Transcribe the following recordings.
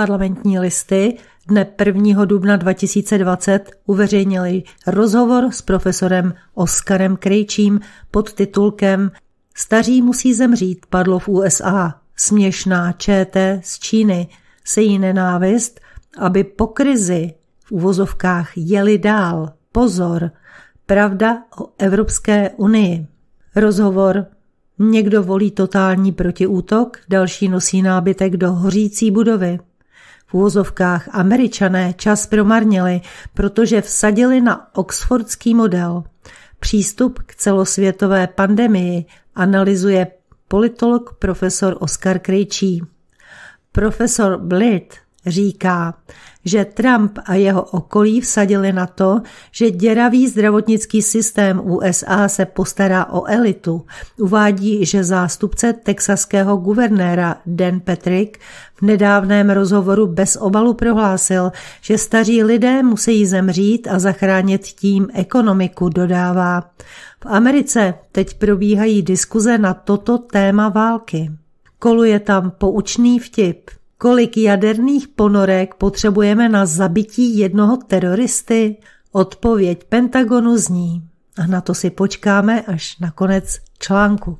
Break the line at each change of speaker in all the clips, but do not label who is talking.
Parlamentní listy dne 1. dubna 2020 uveřejnili rozhovor s profesorem Oskarem Krejčím pod titulkem Staří musí zemřít padlo v USA. Směšná ČT z Číny se jí nenávist, aby po krizi v uvozovkách jeli dál. Pozor, pravda o Evropské unii. Rozhovor Někdo volí totální protiútok, další nosí nábytek do hořící budovy v úvozovkách američané čas promarnili, protože vsadili na oxfordský model. Přístup k celosvětové pandemii analyzuje politolog profesor Oskar Krejčí. Profesor Blit Říká, že Trump a jeho okolí vsadili na to, že děravý zdravotnický systém USA se postará o elitu. Uvádí, že zástupce texaského guvernéra Dan Patrick v nedávném rozhovoru bez obalu prohlásil, že staří lidé musí zemřít a zachránit tím ekonomiku, dodává. V Americe teď probíhají diskuze na toto téma války. Koluje tam poučný vtip – Kolik jaderných ponorek potřebujeme na zabití jednoho teroristy? Odpověď Pentagonu zní. A na to si počkáme až na konec článku.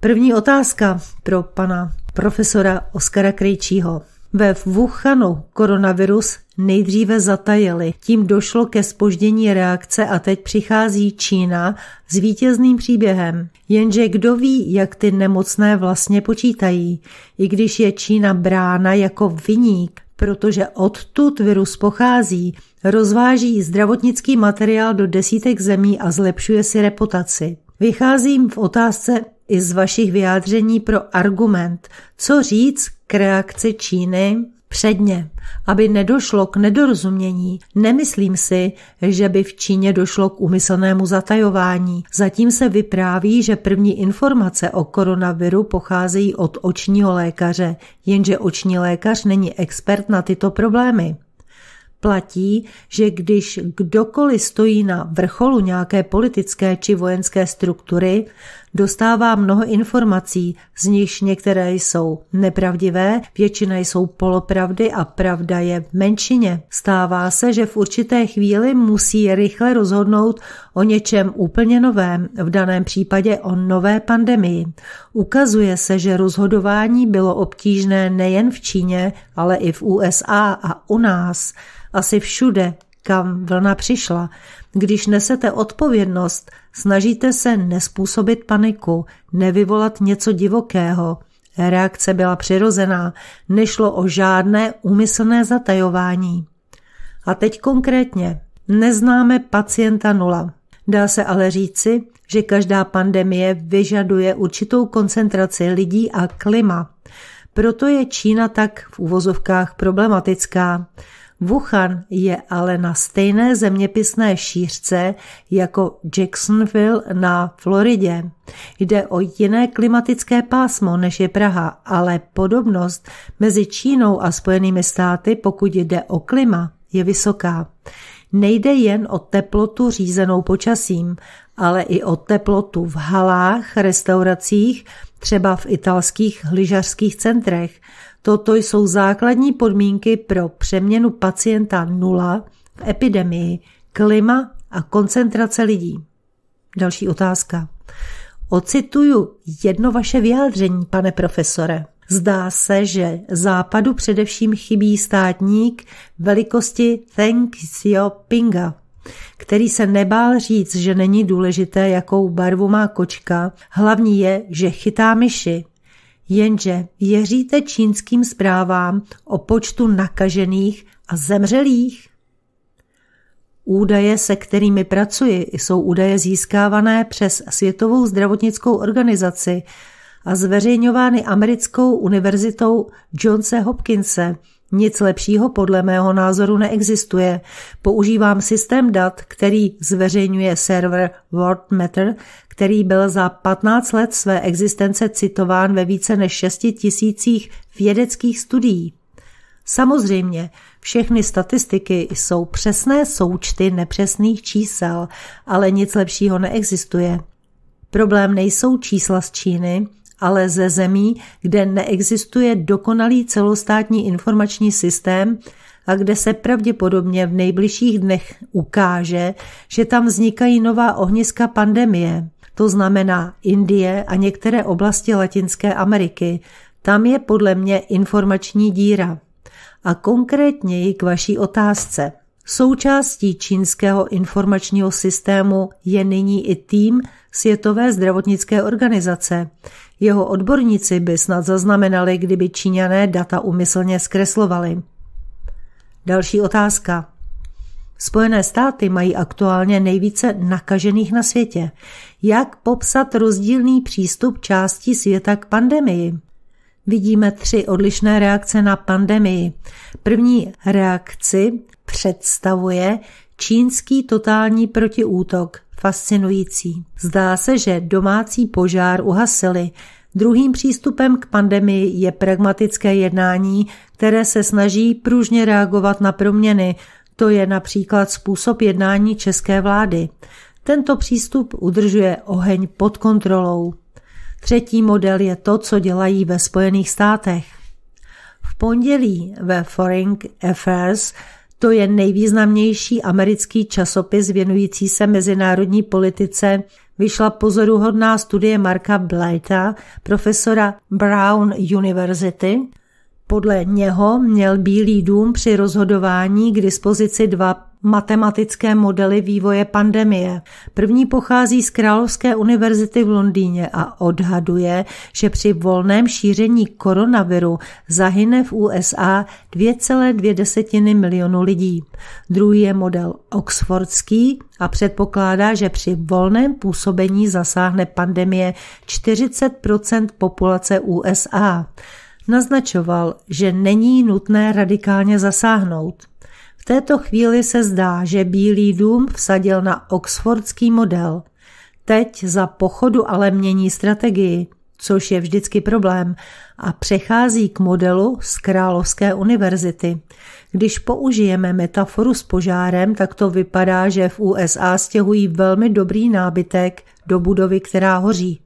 První otázka pro pana profesora Oskara Krejčího. Ve Wuhanu koronavirus nejdříve zatajili. Tím došlo ke spoždění reakce a teď přichází Čína s vítězným příběhem. Jenže kdo ví, jak ty nemocné vlastně počítají, i když je Čína brána jako vyník, protože odtud virus pochází, rozváží zdravotnický materiál do desítek zemí a zlepšuje si reputaci. Vycházím v otázce i z vašich vyjádření pro argument, co říct k reakci Číny předně, aby nedošlo k nedorozumění. Nemyslím si, že by v Číně došlo k umyslnému zatajování. Zatím se vypráví, že první informace o koronaviru pocházejí od očního lékaře, jenže oční lékař není expert na tyto problémy. Platí, že když kdokoliv stojí na vrcholu nějaké politické či vojenské struktury, dostává mnoho informací, z nichž některé jsou nepravdivé, většina jsou polopravdy a pravda je v menšině. Stává se, že v určité chvíli musí rychle rozhodnout o něčem úplně novém, v daném případě o nové pandemii. Ukazuje se, že rozhodování bylo obtížné nejen v Číně, ale i v USA a u nás. Asi všude kam vlna přišla. Když nesete odpovědnost, snažíte se nespůsobit paniku, nevyvolat něco divokého. Reakce byla přirozená, nešlo o žádné úmyslné zatajování. A teď konkrétně. Neznáme pacienta nula. Dá se ale říci, že každá pandemie vyžaduje určitou koncentraci lidí a klima. Proto je Čína tak v uvozovkách problematická. Wuhan je ale na stejné zeměpisné šířce jako Jacksonville na Floridě. Jde o jiné klimatické pásmo než je Praha, ale podobnost mezi Čínou a Spojenými státy, pokud jde o klima, je vysoká. Nejde jen o teplotu řízenou počasím, ale i o teplotu v halách, restauracích, třeba v italských lyžařských centrech. Toto jsou základní podmínky pro přeměnu pacienta nula v epidemii, klima a koncentrace lidí. Další otázka. Ocituju jedno vaše vyjádření, pane profesore. Zdá se, že západu především chybí státník velikosti Thank Xiaopinga, který se nebál říct, že není důležité, jakou barvu má kočka, hlavní je, že chytá myši jenže věříte čínským zprávám o počtu nakažených a zemřelých? Údaje, se kterými pracuji, jsou údaje získávané přes Světovou zdravotnickou organizaci a zveřejňovány americkou univerzitou Johnse Hopkinse – nic lepšího podle mého názoru neexistuje. Používám systém dat, který zveřejňuje server WordMeter, který byl za 15 let své existence citován ve více než 6 tisících vědeckých studií. Samozřejmě, všechny statistiky jsou přesné součty nepřesných čísel, ale nic lepšího neexistuje. Problém nejsou čísla z Číny, ale ze zemí, kde neexistuje dokonalý celostátní informační systém a kde se pravděpodobně v nejbližších dnech ukáže, že tam vznikají nová ohniska pandemie, to znamená Indie a některé oblasti Latinské Ameriky. Tam je podle mě informační díra. A konkrétněji k vaší otázce. Součástí čínského informačního systému je nyní i tým Světové zdravotnické organizace, jeho odborníci by snad zaznamenali, kdyby Číňané data umyslně zkreslovali. Další otázka. Spojené státy mají aktuálně nejvíce nakažených na světě. Jak popsat rozdílný přístup části světa k pandemii? Vidíme tři odlišné reakce na pandemii. První reakci představuje čínský totální protiútok fascinující. Zdá se, že domácí požár uhasili. Druhým přístupem k pandemii je pragmatické jednání, které se snaží pružně reagovat na proměny. To je například způsob jednání české vlády. Tento přístup udržuje oheň pod kontrolou. Třetí model je to, co dělají ve Spojených státech. V pondělí ve Foreign Affairs to je nejvýznamnější americký časopis věnující se mezinárodní politice. Vyšla pozoruhodná studie Marka Blighta, profesora Brown University, podle něho měl Bílý dům při rozhodování k dispozici dva matematické modely vývoje pandemie. První pochází z Královské univerzity v Londýně a odhaduje, že při volném šíření koronaviru zahyne v USA 2,2 milionu lidí. Druhý je model oxfordský a předpokládá, že při volném působení zasáhne pandemie 40 populace USA. Naznačoval, že není nutné radikálně zasáhnout. V této chvíli se zdá, že Bílý dům vsadil na oxfordský model. Teď za pochodu ale mění strategii, což je vždycky problém, a přechází k modelu z Královské univerzity. Když použijeme metaforu s požárem, tak to vypadá, že v USA stěhují velmi dobrý nábytek do budovy, která hoří.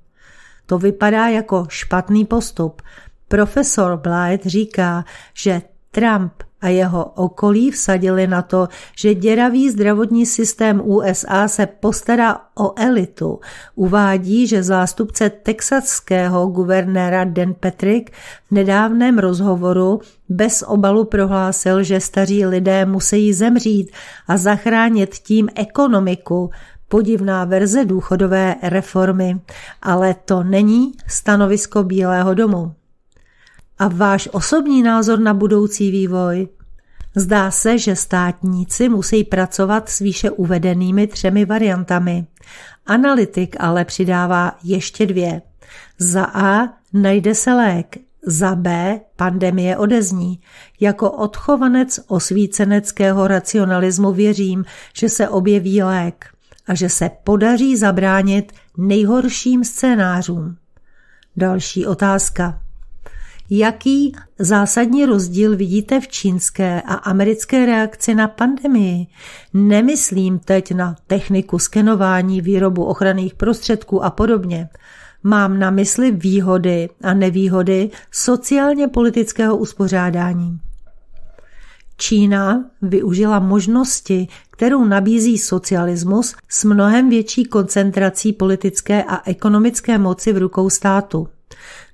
To vypadá jako špatný postup. Profesor Blight říká, že Trump a jeho okolí vsadili na to, že děravý zdravotní systém USA se postará o elitu. Uvádí, že zástupce texaského guvernéra Dan Patrick v nedávném rozhovoru bez obalu prohlásil, že staří lidé musí zemřít a zachránit tím ekonomiku, podivná verze důchodové reformy, ale to není stanovisko Bílého domu a váš osobní názor na budoucí vývoj? Zdá se, že státníci musí pracovat s výše uvedenými třemi variantami. Analytik ale přidává ještě dvě. Za A najde se lék, za B pandemie odezní. Jako odchovanec osvíceneckého racionalismu věřím, že se objeví lék a že se podaří zabránit nejhorším scénářům. Další otázka. Jaký zásadní rozdíl vidíte v čínské a americké reakci na pandemii? Nemyslím teď na techniku skenování, výrobu ochranných prostředků a podobně. Mám na mysli výhody a nevýhody sociálně politického uspořádání. Čína využila možnosti, kterou nabízí socialismus s mnohem větší koncentrací politické a ekonomické moci v rukou státu.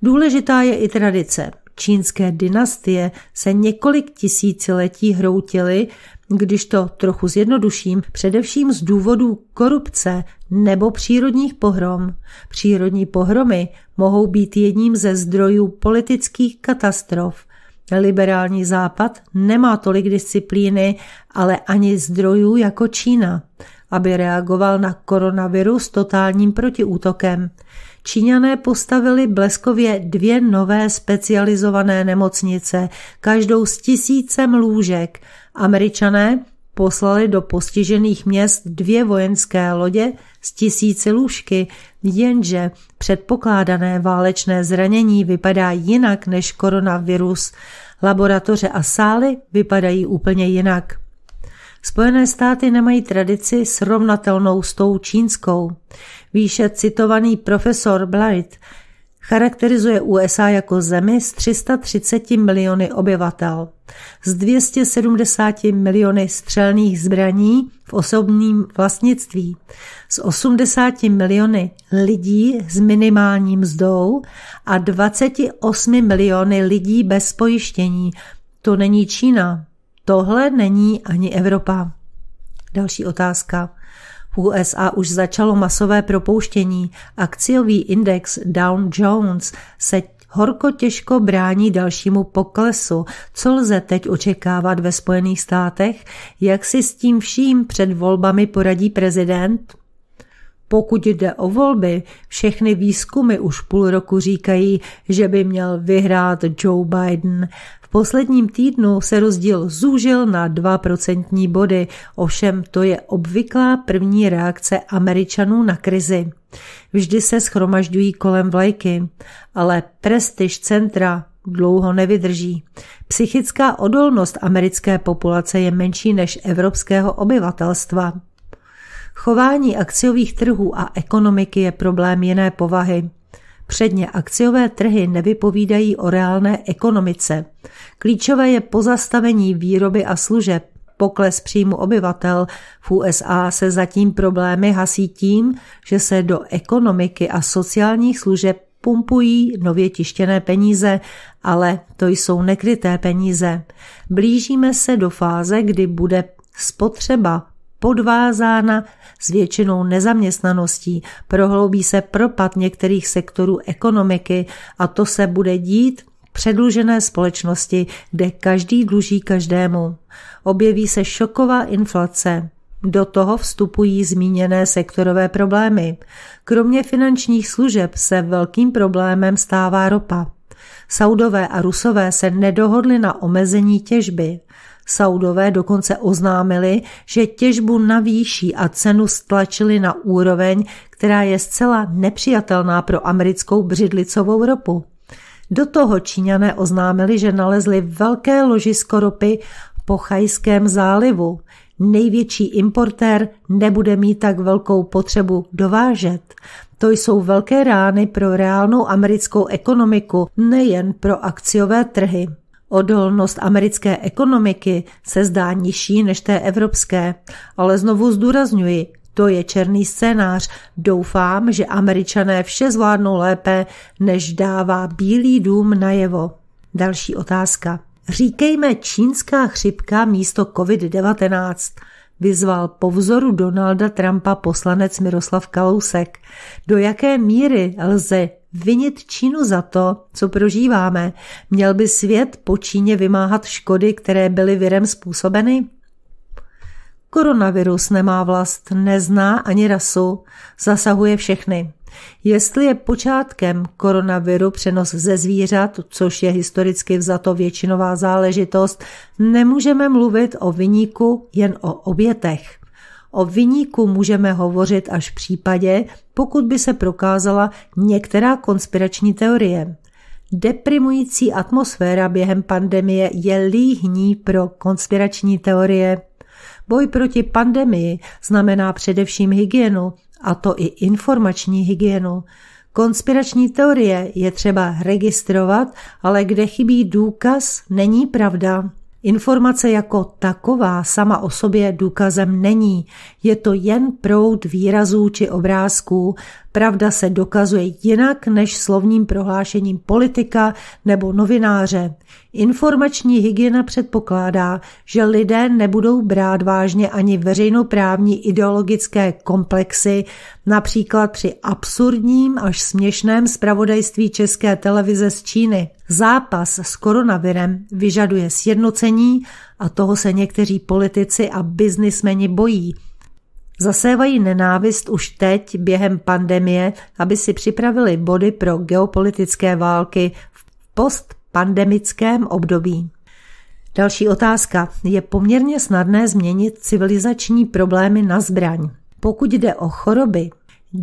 Důležitá je i tradice. Čínské dynastie se několik tisíciletí hroutily, když to trochu zjednoduším, především z důvodu korupce nebo přírodních pohrom. Přírodní pohromy mohou být jedním ze zdrojů politických katastrof – Liberální západ nemá tolik disciplíny, ale ani zdrojů jako Čína, aby reagoval na koronavirus totálním protiútokem. Číňané postavili bleskově dvě nové specializované nemocnice, každou s tisícem lůžek. Američané poslali do postižených měst dvě vojenské lodě s tisíci lůžky, jenže předpokládané válečné zranění vypadá jinak než koronavirus. Laboratoře a sály vypadají úplně jinak. Spojené státy nemají tradici srovnatelnou s tou čínskou. Výše citovaný profesor Blight charakterizuje USA jako zemi s 330 miliony obyvatel, s 270 miliony střelných zbraní v osobním vlastnictví, s 80 miliony lidí s minimálním mzdou a 28 miliony lidí bez pojištění. To není Čína. Tohle není ani Evropa. Další otázka. V USA už začalo masové propouštění. Akciový index Dow Jones se horko těžko brání dalšímu poklesu. Co lze teď očekávat ve Spojených státech? Jak si s tím vším před volbami poradí prezident? Pokud jde o volby, všechny výzkumy už půl roku říkají, že by měl vyhrát Joe Biden. V posledním týdnu se rozdíl zúžil na 2 procentní body, ovšem to je obvyklá první reakce Američanů na krizi. Vždy se schromažďují kolem vlajky, ale prestiž centra dlouho nevydrží. Psychická odolnost americké populace je menší než evropského obyvatelstva. Chování akciových trhů a ekonomiky je problém jiné povahy. Předně akciové trhy nevypovídají o reálné ekonomice. Klíčové je pozastavení výroby a služeb. Pokles příjmu obyvatel v USA se zatím problémy hasí tím, že se do ekonomiky a sociálních služeb pumpují nově tištěné peníze, ale to jsou nekryté peníze. Blížíme se do fáze, kdy bude spotřeba podvázána s většinou nezaměstnaností, prohloubí se propad některých sektorů ekonomiky a to se bude dít předlužené společnosti, kde každý dluží každému. Objeví se šoková inflace. Do toho vstupují zmíněné sektorové problémy. Kromě finančních služeb se velkým problémem stává ropa. Saudové a Rusové se nedohodli na omezení těžby. Saudové dokonce oznámili, že těžbu navýší a cenu stlačili na úroveň, která je zcela nepřijatelná pro americkou břidlicovou ropu. Do toho Číňané oznámili, že nalezli velké ložisko ropy v Pochajském zálivu. Největší importér nebude mít tak velkou potřebu dovážet. To jsou velké rány pro reálnou americkou ekonomiku, nejen pro akciové trhy. Odolnost americké ekonomiky se zdá nižší než té evropské, ale znovu zdůrazňuji, to je černý scénář. Doufám, že američané vše zvládnou lépe, než dává Bílý dům najevo. Další otázka. Říkejme čínská chřipka místo COVID-19 vyzval po vzoru Donalda Trumpa poslanec Miroslav Kalousek. Do jaké míry lze vinit Čínu za to, co prožíváme? Měl by svět po Číně vymáhat škody, které byly virem způsobeny? Koronavirus nemá vlast, nezná ani rasu, zasahuje všechny jestli je počátkem koronaviru přenos ze zvířat, což je historicky vzato většinová záležitost, nemůžeme mluvit o vyníku jen o obětech. O vyníku můžeme hovořit až v případě, pokud by se prokázala některá konspirační teorie. Deprimující atmosféra během pandemie je líhní pro konspirační teorie. Boj proti pandemii znamená především hygienu a to i informační hygienu. Konspirační teorie je třeba registrovat, ale kde chybí důkaz, není pravda. Informace jako taková sama o sobě důkazem není, je to jen proud výrazů či obrázků. Pravda se dokazuje jinak než slovním prohlášením politika nebo novináře. Informační hygiena předpokládá, že lidé nebudou brát vážně ani veřejnoprávní ideologické komplexy, například při absurdním až směšném zpravodajství České televize z Číny. Zápas s koronavirem vyžaduje sjednocení a toho se někteří politici a biznismeni bojí. Zasévají nenávist už teď během pandemie, aby si připravili body pro geopolitické války v postpandemickém období. Další otázka. Je poměrně snadné změnit civilizační problémy na zbraň. Pokud jde o choroby,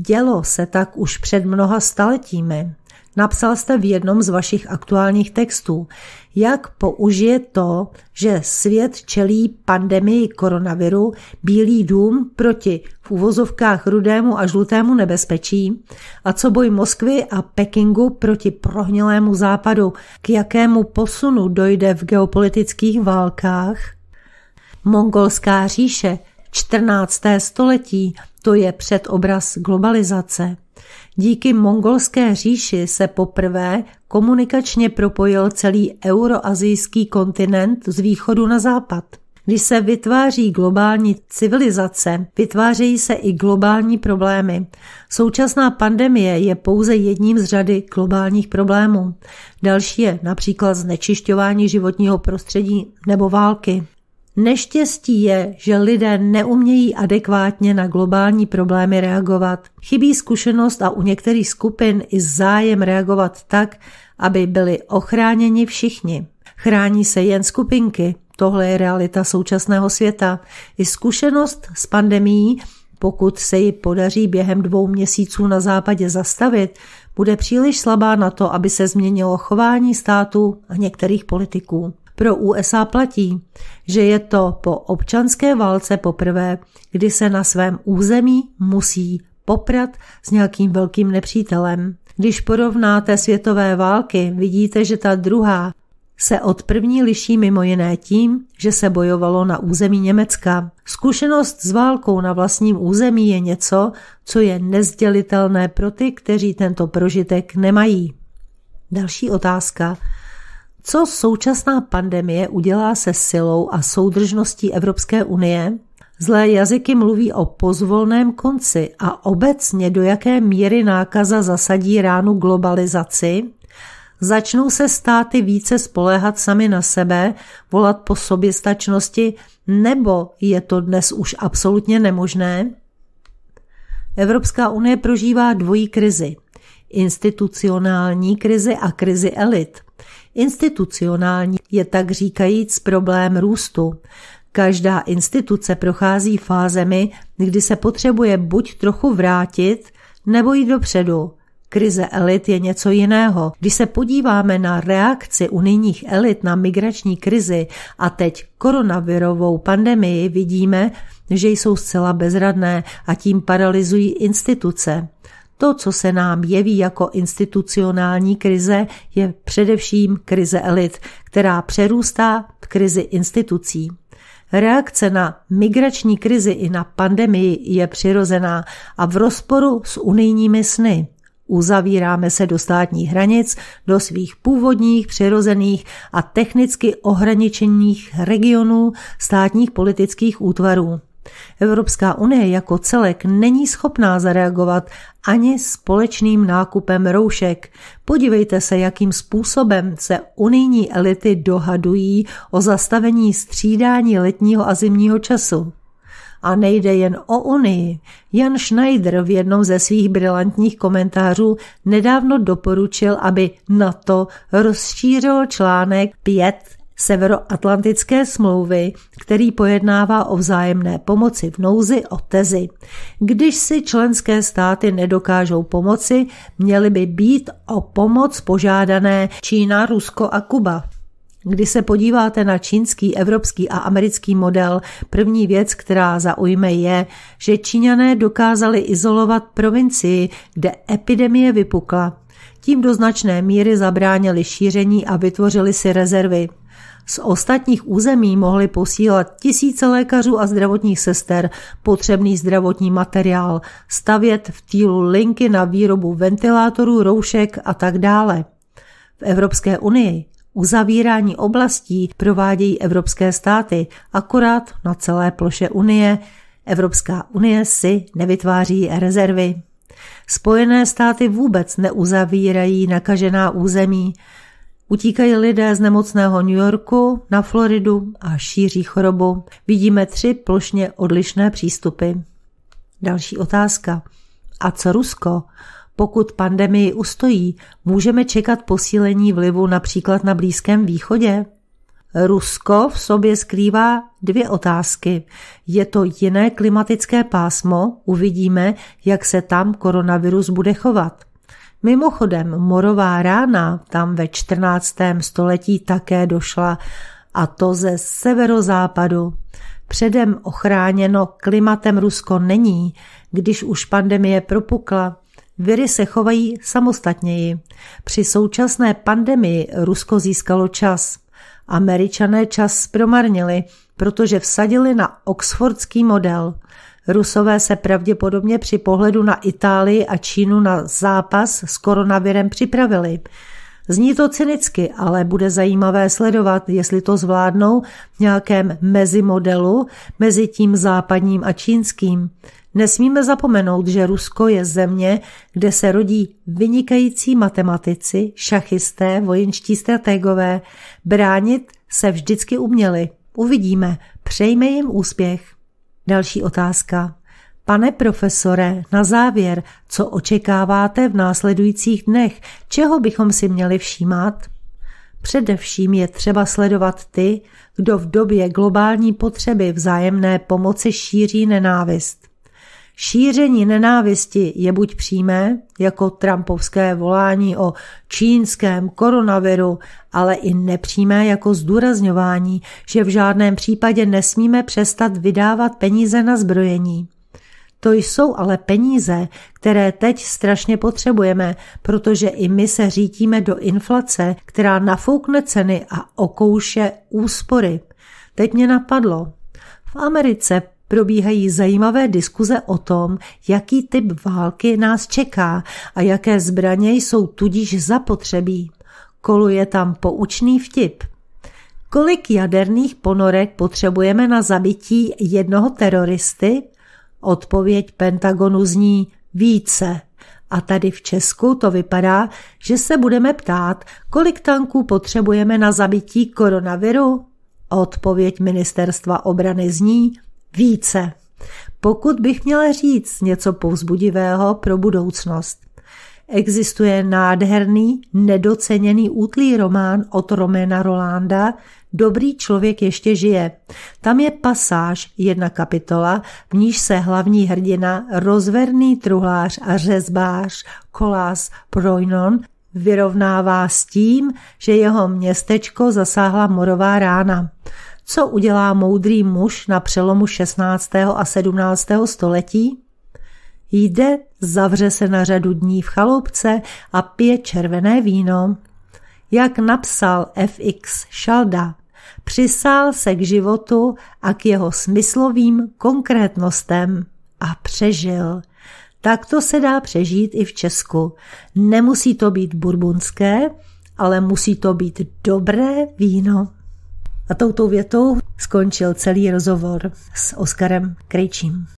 dělo se tak už před mnoha staletími. Napsal jste v jednom z vašich aktuálních textů, jak použije to, že svět čelí pandemii koronaviru Bílý dům proti v uvozovkách rudému a žlutému nebezpečí a co boj Moskvy a Pekingu proti prohnilému západu, k jakému posunu dojde v geopolitických válkách. Mongolská říše 14. století, to je předobraz globalizace. Díky mongolské říši se poprvé komunikačně propojil celý euroazijský kontinent z východu na západ. Když se vytváří globální civilizace, vytvářejí se i globální problémy. Současná pandemie je pouze jedním z řady globálních problémů. Další je například znečišťování životního prostředí nebo války. Neštěstí je, že lidé neumějí adekvátně na globální problémy reagovat. Chybí zkušenost a u některých skupin i zájem reagovat tak, aby byli ochráněni všichni. Chrání se jen skupinky. Tohle je realita současného světa. I zkušenost s pandemí, pokud se ji podaří během dvou měsíců na západě zastavit, bude příliš slabá na to, aby se změnilo chování státu a některých politiků. Pro USA platí, že je to po občanské válce poprvé, kdy se na svém území musí poprat s nějakým velkým nepřítelem. Když porovnáte světové války, vidíte, že ta druhá se od první liší mimo jiné tím, že se bojovalo na území Německa. Zkušenost s válkou na vlastním území je něco, co je nezdělitelné pro ty, kteří tento prožitek nemají. Další otázka. Co současná pandemie udělá se silou a soudržností Evropské unie? Zlé jazyky mluví o pozvolném konci a obecně do jaké míry nákaza zasadí ránu globalizaci? Začnou se státy více spoléhat sami na sebe, volat po soběstačnosti, nebo je to dnes už absolutně nemožné? Evropská unie prožívá dvojí krizi. Institucionální krizi a krizi elit – Institucionální je tak říkajíc problém růstu. Každá instituce prochází fázemi, kdy se potřebuje buď trochu vrátit, nebo jít dopředu. Krize elit je něco jiného. Když se podíváme na reakci unijních elit na migrační krizi a teď koronavirovou pandemii, vidíme, že jsou zcela bezradné a tím paralyzují instituce. To, co se nám jeví jako institucionální krize, je především krize elit, která přerůstá krizi institucí. Reakce na migrační krizi i na pandemii je přirozená a v rozporu s unijními sny. Uzavíráme se do státních hranic, do svých původních, přirozených a technicky ohraničených regionů státních politických útvarů. Evropská unie jako celek není schopná zareagovat ani společným nákupem roušek. Podívejte se, jakým způsobem se unijní elity dohadují o zastavení střídání letního a zimního času. A nejde jen o Unii. Jan Schneider v jednom ze svých brilantních komentářů nedávno doporučil, aby NATO rozšířilo článek 5 Severoatlantické smlouvy, který pojednává o vzájemné pomoci v nouzi o tezi. Když si členské státy nedokážou pomoci, měly by být o pomoc požádané Čína, Rusko a Kuba. Když se podíváte na čínský, evropský a americký model, první věc, která zaujme, je, že Číňané dokázali izolovat provincii, kde epidemie vypukla. Tím do značné míry zabránili šíření a vytvořili si rezervy. Z ostatních území mohli posílat tisíce lékařů a zdravotních sester potřebný zdravotní materiál, stavět v týlu linky na výrobu ventilátorů, roušek a tak dále. V Evropské unii uzavírání oblastí provádějí evropské státy, akorát na celé ploše unie. Evropská unie si nevytváří rezervy. Spojené státy vůbec neuzavírají nakažená území. Utíkají lidé z nemocného New Yorku na Floridu a šíří chorobu. Vidíme tři plošně odlišné přístupy. Další otázka. A co Rusko? Pokud pandemii ustojí, můžeme čekat posílení vlivu například na Blízkém východě? Rusko v sobě skrývá dvě otázky. Je to jiné klimatické pásmo, uvidíme, jak se tam koronavirus bude chovat. Mimochodem, morová rána tam ve 14. století také došla, a to ze severozápadu. Předem ochráněno klimatem Rusko není, když už pandemie propukla. Viry se chovají samostatněji. Při současné pandemii Rusko získalo čas. Američané čas promarnili, protože vsadili na oxfordský model – Rusové se pravděpodobně při pohledu na Itálii a Čínu na zápas s koronavirem připravili. Zní to cynicky, ale bude zajímavé sledovat, jestli to zvládnou v nějakém mezimodelu mezi tím západním a čínským. Nesmíme zapomenout, že Rusko je země, kde se rodí vynikající matematici, šachisté, vojenští strategové. Bránit se vždycky uměli. Uvidíme. Přejme jim úspěch. Další otázka. Pane profesore, na závěr, co očekáváte v následujících dnech? Čeho bychom si měli všímat? Především je třeba sledovat ty, kdo v době globální potřeby vzájemné pomoci šíří nenávist. Šíření nenávisti je buď přímé, jako trumpovské volání o čínském koronaviru, ale i nepřímé jako zdůrazňování, že v žádném případě nesmíme přestat vydávat peníze na zbrojení. To jsou ale peníze, které teď strašně potřebujeme, protože i my se řítíme do inflace, která nafoukne ceny a okouše úspory. Teď mě napadlo. V Americe probíhají zajímavé diskuze o tom, jaký typ války nás čeká a jaké zbraně jsou tudíž zapotřebí. Koluje tam poučný vtip. Kolik jaderných ponorek potřebujeme na zabití jednoho teroristy? Odpověď Pentagonu zní více. A tady v Česku to vypadá, že se budeme ptát, kolik tanků potřebujeme na zabití koronaviru? Odpověď ministerstva obrany zní více. Pokud bych měla říct něco povzbudivého pro budoucnost, existuje nádherný, nedoceněný útlý román od Romena Rolanda Dobrý člověk ještě žije. Tam je pasáž, jedna kapitola, v níž se hlavní hrdina, rozverný truhlář a řezbář Kolás Projnon vyrovnává s tím, že jeho městečko zasáhla morová rána. Co udělá moudrý muž na přelomu 16. a 17. století? Jde, zavře se na řadu dní v chaloupce a pije červené víno. Jak napsal FX Šalda, přisál se k životu a k jeho smyslovým konkrétnostem a přežil. Tak to se dá přežít i v Česku. Nemusí to být burbunské, ale musí to být dobré víno. A touto větou skončil celý rozhovor s Oskarem Krejčím.